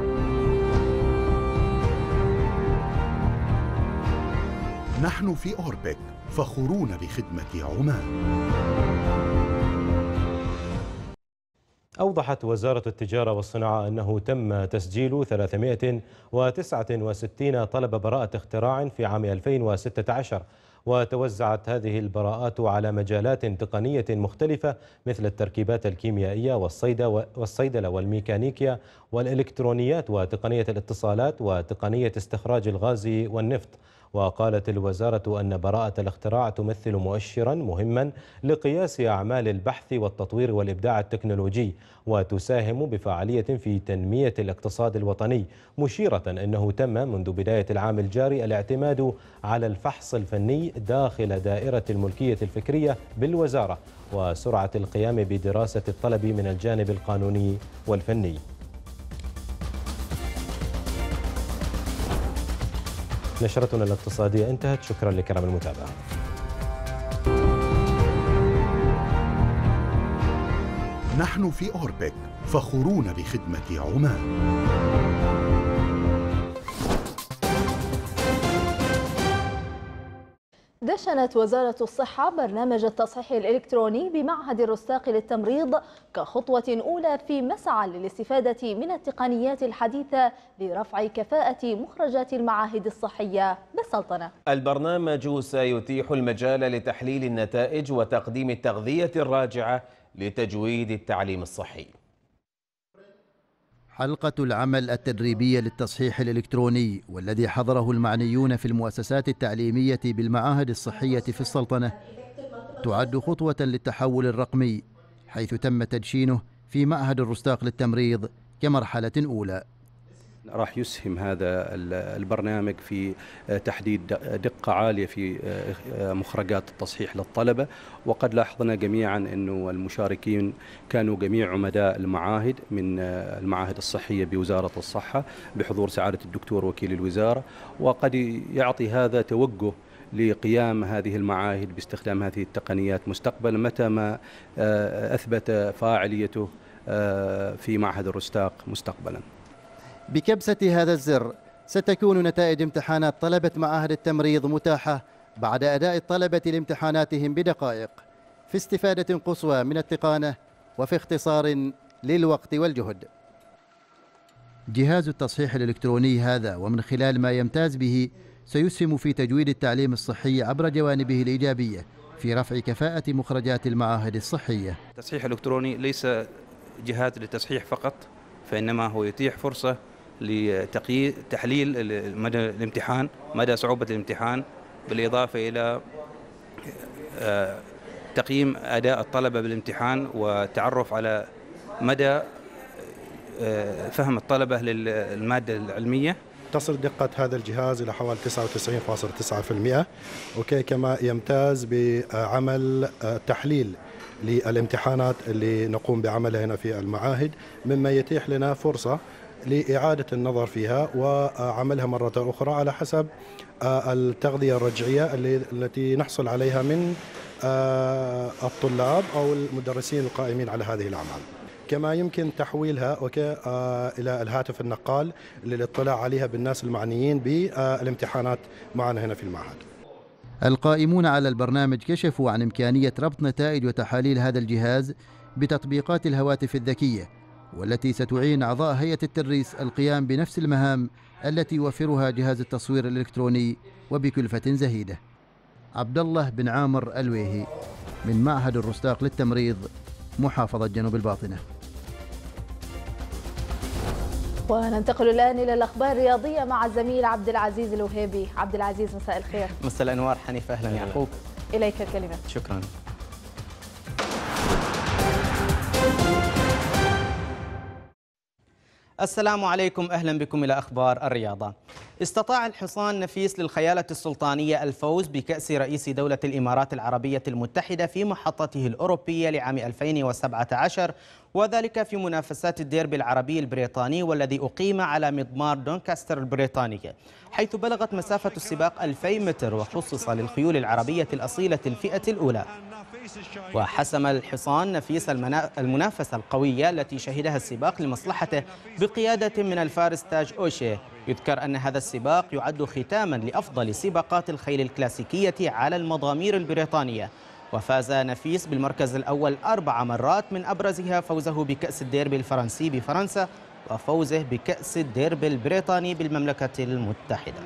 S13: نحن في أوربك فخورون بخدمة عمان
S3: أوضحت وزارة التجارة والصناعة أنه تم تسجيل 369 طلب براءة اختراع في عام 2016 وتوزعت هذه البراءات على مجالات تقنية مختلفة مثل التركيبات الكيميائية والصيدلة والميكانيكية والإلكترونيات وتقنية الاتصالات وتقنية استخراج الغاز والنفط وقالت الوزارة أن براءة الاختراع تمثل مؤشرا مهما لقياس أعمال البحث والتطوير والإبداع التكنولوجي وتساهم بفعالية في تنمية الاقتصاد الوطني مشيرة أنه تم منذ بداية العام الجاري الاعتماد على الفحص الفني داخل دائرة الملكية الفكرية بالوزارة وسرعة القيام بدراسة الطلب من الجانب القانوني والفني نشرتنا الاقتصادية انتهت شكرا لكرم المتابعة
S13: نحن في أوربك فخورون بخدمة عمان
S2: نشنت وزارة الصحة برنامج التصحيح الإلكتروني بمعهد الرستاق للتمريض كخطوة أولى في مسعى للاستفادة من التقنيات الحديثة لرفع كفاءة مخرجات المعاهد الصحية بالسلطنة
S1: البرنامج سيتيح المجال لتحليل النتائج وتقديم التغذية الراجعة لتجويد التعليم الصحي
S16: حلقة العمل التدريبية للتصحيح الإلكتروني والذي حضره المعنيون في المؤسسات التعليمية بالمعاهد الصحية في السلطنة تعد خطوة للتحول الرقمي حيث تم تدشينه في معهد الرستاق للتمريض كمرحلة أولى
S3: راح يسهم هذا البرنامج في آه، تحديد دقة عالية في آه، آه، مخرجات التصحيح للطلبة وقد لاحظنا جميعا أنه المشاركين كانوا جميع عمداء المعاهد من المعاهد الصحية بوزارة الصحة بحضور سعادة الدكتور وكيل الوزارة وقد يعطي هذا توجه لقيام هذه المعاهد باستخدام هذه التقنيات مستقبلا متى ما أثبت فاعليته
S16: في معهد الرستاق مستقبلا بكبسة هذا الزر ستكون نتائج امتحانات طلبة معاهد التمريض متاحة بعد أداء الطلبة لامتحاناتهم بدقائق في استفادة قصوى من التقانة وفي اختصار للوقت والجهد جهاز التصحيح الإلكتروني هذا ومن خلال ما يمتاز به سيسهم في تجويد التعليم الصحي عبر جوانبه الإيجابية في رفع كفاءة مخرجات المعاهد الصحية
S7: التصحيح الإلكتروني ليس جهاز للتصحيح فقط فإنما هو يتيح فرصة لتحليل تحليل مدى الامتحان مدى صعوبة الامتحان بالإضافة إلى آه، تقييم أداء الطلبة بالامتحان والتعرف على مدى آه، فهم الطلبة للمادة العلمية
S3: تصل دقة هذا الجهاز إلى حوالي 99.9% أوكي كما يمتاز بعمل آه، تحليل للامتحانات اللي نقوم بعملها هنا في المعاهد مما يتيح لنا فرصة لإعادة النظر فيها وعملها مرة أخرى على حسب آه، التغذية الرجعية التي نحصل عليها من آه، الطلاب أو المدرسين القائمين على هذه الأعمال كما يمكن تحويلها أوكي آه، إلى الهاتف النقال للاطلاع عليها بالناس المعنيين بالامتحانات معنا هنا في المعهد
S16: القائمون على البرنامج كشفوا عن إمكانية ربط نتائج وتحاليل هذا الجهاز بتطبيقات الهواتف الذكيه والتي ستعين أعضاء هيئة التدريس القيام بنفس المهام التي يوفرها جهاز التصوير الإلكتروني وبكلفة زهيدة عبد الله بن عامر الويهي من معهد الرستاق للتمريض محافظة جنوب الباطنة
S2: وننتقل الآن إلى الأخبار الرياضية مع الزميل عبد العزيز الوهيبي عبد العزيز مساء الخير
S4: مساء الأنوار حنيفة أهلا يعقوب
S2: إليك الكلمة
S4: شكرا السلام عليكم أهلا بكم إلى أخبار الرياضة استطاع الحصان نفيس للخيالة السلطانية الفوز بكأس رئيس دولة الإمارات العربية المتحدة في محطته الأوروبية لعام 2017 وذلك في منافسات الديربي العربي البريطاني والذي أقيم على مضمار دونكاستر البريطانية حيث بلغت مسافة السباق 2000 متر وخصص للخيول العربية الأصيلة الفئة الأولى وحسم الحصان نفيس المنافسة القوية التي شهدها السباق لمصلحته بقيادة من الفارس تاج أوشيه يذكر أن هذا السباق يعد ختاما لأفضل سباقات الخيل الكلاسيكية على المضامير البريطانية وفاز نفيس بالمركز الأول أربع مرات من أبرزها فوزه بكأس الديربي الفرنسي بفرنسا وفوزه بكأس الديربي البريطاني بالمملكة المتحدة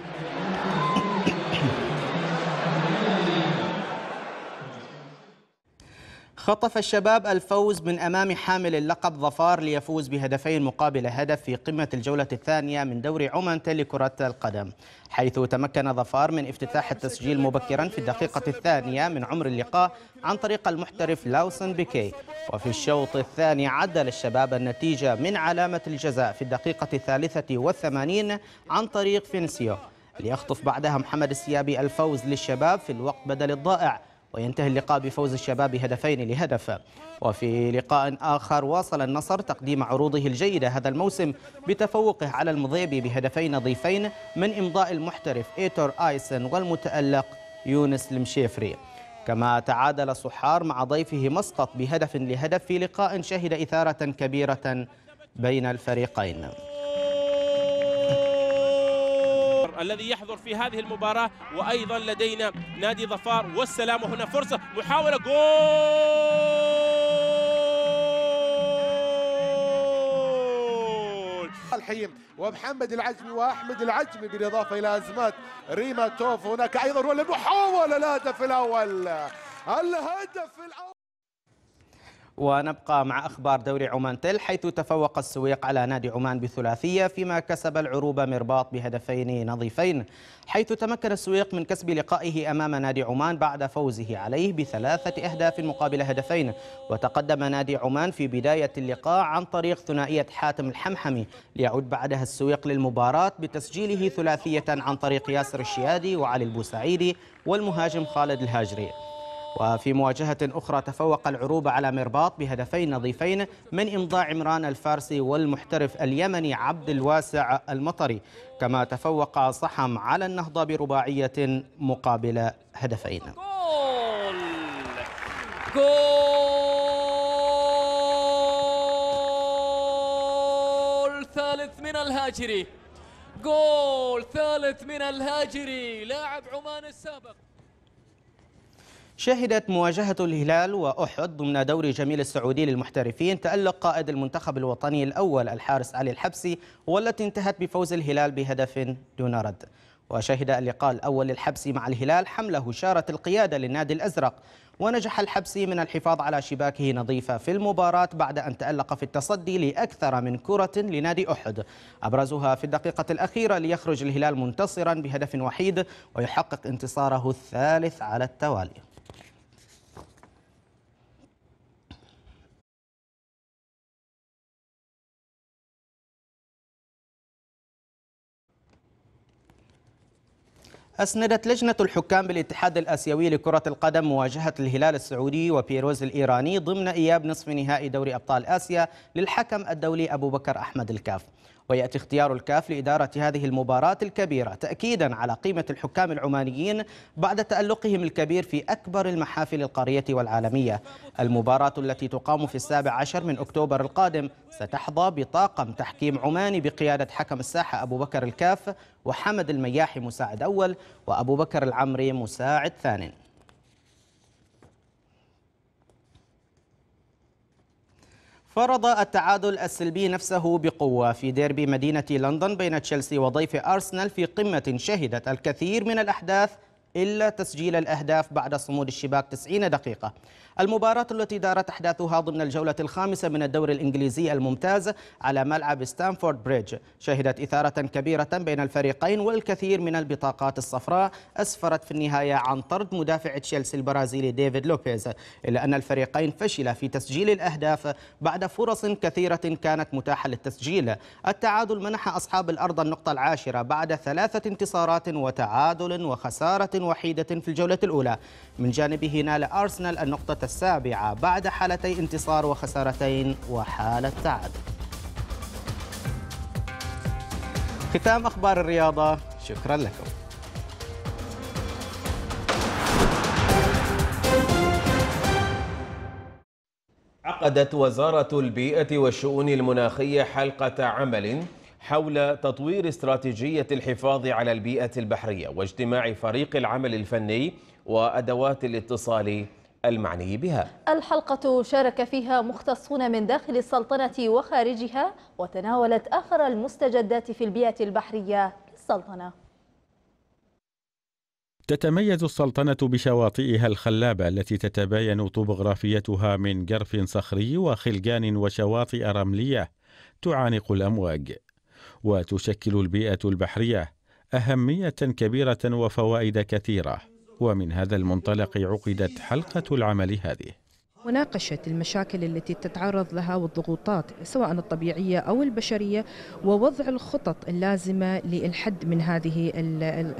S4: خطف الشباب الفوز من أمام حامل اللقب ظفار ليفوز بهدفين مقابل هدف في قمة الجولة الثانية من دوري عمان لكرة القدم حيث تمكن ظفار من افتتاح التسجيل مبكرا في الدقيقة الثانية من عمر اللقاء عن طريق المحترف لاوسن بيكي وفي الشوط الثاني عدل الشباب النتيجة من علامة الجزاء في الدقيقة الثالثة والثمانين عن طريق فينسيو ليخطف بعدها محمد السيابي الفوز للشباب في الوقت بدل الضائع وينتهي اللقاء بفوز الشباب هدفين لهدف وفي لقاء آخر واصل النصر تقديم عروضه الجيدة هذا الموسم بتفوقه على المضيبي بهدفين نظيفين من إمضاء المحترف إيتور آيسن والمتألق يونس المشيفري كما تعادل صحار مع ضيفه مسقط بهدف لهدف في لقاء شهد إثارة كبيرة بين الفريقين
S1: الذي يحضر في هذه المباراة وأيضا لدينا نادي ظفار والسلام
S6: وهنا فرصة محاولة جول
S10: الحين ومحمد العجمي وأحمد
S13: العجمي بالإضافة إلى أزمات ريما توف هناك أيضا هو المحاولة الهدف الأول الهدف
S10: الأول
S4: ونبقى مع أخبار دوري عمان تل حيث تفوق السويق على نادي عمان بثلاثية فيما كسب العروبة مرباط بهدفين نظيفين حيث تمكن السويق من كسب لقائه أمام نادي عمان بعد فوزه عليه بثلاثة أهداف مقابل هدفين وتقدم نادي عمان في بداية اللقاء عن طريق ثنائية حاتم الحمحمي ليعود بعدها السويق للمباراة بتسجيله ثلاثية عن طريق ياسر الشيادي وعلي البوسعيدي والمهاجم خالد الهاجري وفي مواجهة أخرى تفوق العروبة على مرباط بهدفين نظيفين من إمضاء عمران الفارسي والمحترف اليمني عبد الواسع المطري كما تفوق صحم على النهضة برباعية مقابل هدفين
S12: جول جول ثالث من الهاجري جول ثالث من الهاجري لاعب عمان السابق
S4: شهدت مواجهة الهلال وأحد ضمن دوري جميل السعودي للمحترفين تألق قائد المنتخب الوطني الأول الحارس علي الحبسي والتي انتهت بفوز الهلال بهدف دون رد وشهد اللقاء الأول للحبسي مع الهلال حمله شارة القيادة للنادي الأزرق ونجح الحبسي من الحفاظ على شباكه نظيفة في المباراة بعد أن تألق في التصدي لأكثر من كرة لنادي أحد أبرزها في الدقيقة الأخيرة ليخرج الهلال منتصرا بهدف وحيد ويحقق انتصاره الثالث على التوالي أسندت لجنة الحكام بالاتحاد الآسيوي لكرة القدم مواجهة الهلال السعودي وبيروز الإيراني ضمن إياب نصف نهائي دوري أبطال آسيا للحكم الدولي أبو بكر أحمد الكاف ويأتي اختيار الكاف لإدارة هذه المباراة الكبيرة تأكيدا على قيمة الحكام العمانيين بعد تألقهم الكبير في أكبر المحافل القارية والعالمية المباراة التي تقام في السابع عشر من أكتوبر القادم ستحظى بطاقم تحكيم عماني بقيادة حكم الساحة أبو بكر الكاف وحمد المياحي مساعد أول وأبو بكر العمري مساعد ثانٍ فرض التعادل السلبي نفسه بقوة في ديربي مدينة لندن بين تشيلسي وضيف أرسنال في قمة شهدت الكثير من الأحداث إلا تسجيل الأهداف بعد صمود الشباك 90 دقيقة المباراة التي دارت أحداثها ضمن الجولة الخامسة من الدور الإنجليزي الممتاز على ملعب ستانفورد بريدج شهدت إثارة كبيرة بين الفريقين والكثير من البطاقات الصفراء أسفرت في النهاية عن طرد مدافع تشيلسي البرازيلي ديفيد لوبيز إلا أن الفريقين فشلا في تسجيل الأهداف بعد فرص كثيرة كانت متاحة للتسجيل التعادل منح أصحاب الأرض النقطة العاشرة بعد ثلاثة انتصارات وتعادل وخسارة وحيدة في الجولة الأولى من جانبه نال أرسنال النقطة السابعة بعد حالتي انتصار وخسارتين وحالة تعادل ختام أخبار
S1: الرياضة شكرا لكم عقدت وزارة البيئة والشؤون المناخية حلقة عمل حول تطوير استراتيجية الحفاظ على البيئة البحرية واجتماع فريق العمل الفني وأدوات الاتصال المعني بها
S2: الحلقة شارك فيها مختصون من داخل السلطنة وخارجها وتناولت آخر المستجدات في البيئة البحرية للسلطنة
S17: تتميز السلطنة بشواطئها الخلابة التي تتباين طبوغرافيتها من جرف صخري وخلجان وشواطئ رملية تعانق الأمواج وتشكل البيئة البحرية أهمية كبيرة وفوائد كثيرة ومن هذا المنطلق عقدت حلقة العمل هذه
S8: مناقشة المشاكل التي تتعرض لها والضغوطات سواء الطبيعية أو البشرية ووضع الخطط اللازمة للحد من هذه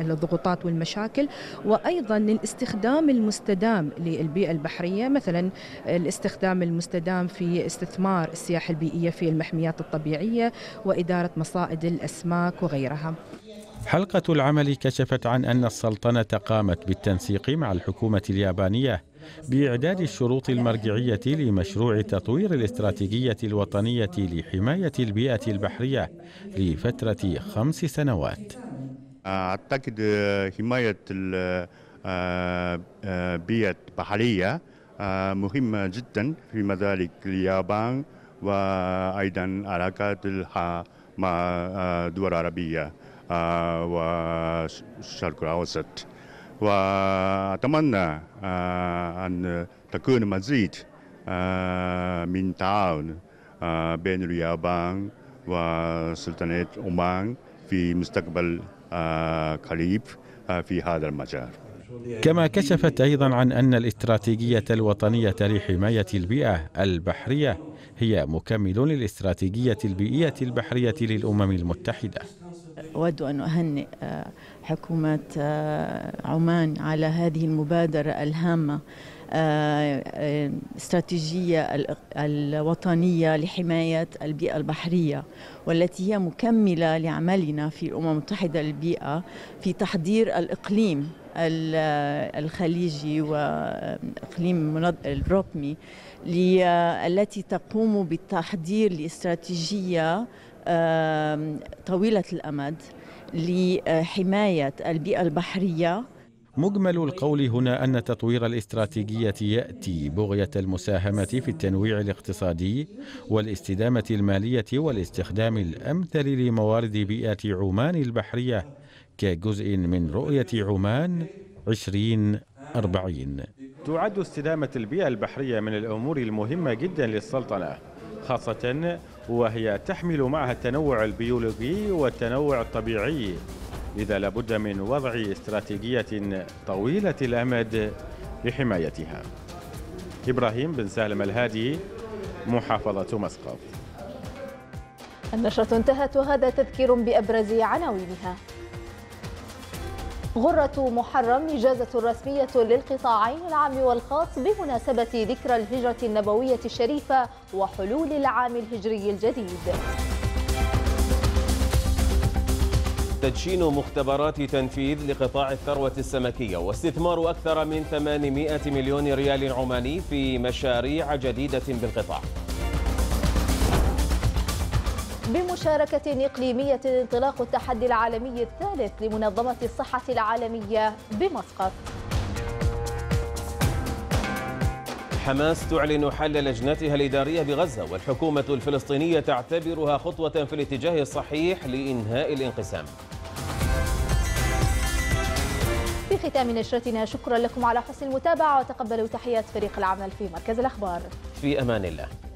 S8: الضغوطات والمشاكل وأيضا الاستخدام المستدام للبيئة البحرية مثلا الاستخدام المستدام في استثمار السياحة البيئية في المحميات الطبيعية وإدارة مصائد الأسماك وغيرها
S17: حلقة العمل كشفت عن أن السلطنة قامت بالتنسيق مع الحكومة اليابانية بإعداد الشروط المرجعية لمشروع تطوير الاستراتيجية الوطنية لحماية البيئة البحرية لفترة خمس سنوات.
S13: أعتقد حماية البيئة آه، آه، البحرية آه، مهمة جدا في مذلك اليابان وأيضا علاقاتها مع الدول العربية. آه، وشرق الأوسط وأتمنى آه، أن تكون مزيد آه، من تعاون بين اليابان وسلطنة عمان في مستقبل قريب في هذا المجال
S17: كما كشفت ايضا عن ان الاستراتيجيه الوطنيه لحمايه البيئه البحريه هي مكمل للاستراتيجيه البيئيه البحريه للامم المتحده
S5: أود أن أهنئ آه، حكومة آه، عمان على هذه المبادرة الهامة آه، استراتيجية الوطنية لحماية البيئة البحرية والتي هي مكملة لعملنا في الأمم المتحدة للبيئة في تحضير الإقليم الخليجي واقليم الروبمي التي تقوم بالتحضير لاستراتيجيه طويلة الأمد لحماية البيئة البحرية
S17: مجمل القول هنا أن تطوير الاستراتيجية يأتي بغية المساهمة في التنويع الاقتصادي والاستدامة المالية والاستخدام الأمثل لموارد بيئة عمان البحرية كجزء من رؤية عمان 2040 تعد استدامة البيئة البحرية من الأمور المهمة جدا للسلطنة خاصة وهي تحمل معها التنوع البيولوجي والتنوع الطبيعي لذا لابد من وضع استراتيجية طويلة الأمد لحمايتها إبراهيم بن سالم الهادي محافظة مسقط
S2: النشرة انتهت وهذا تذكير بأبرز عناوينها غرة محرم إجازة رسمية للقطاعين العام والخاص بمناسبة ذكرى الهجرة النبوية الشريفة وحلول العام الهجري الجديد
S1: تدشين مختبرات تنفيذ لقطاع الثروة السمكية واستثمار أكثر من 800 مليون ريال عماني في مشاريع جديدة بالقطاع
S2: بمشاركة إقليمية انطلاق التحدي العالمي الثالث لمنظمة الصحة العالمية بمسقط
S1: حماس تعلن حل لجنتها الإدارية بغزة والحكومة الفلسطينية تعتبرها خطوة في الاتجاه الصحيح لإنهاء الانقسام
S2: في ختام نشرتنا شكرا لكم على حسن المتابعة وتقبلوا تحيات فريق العمل في مركز الأخبار
S1: في أمان الله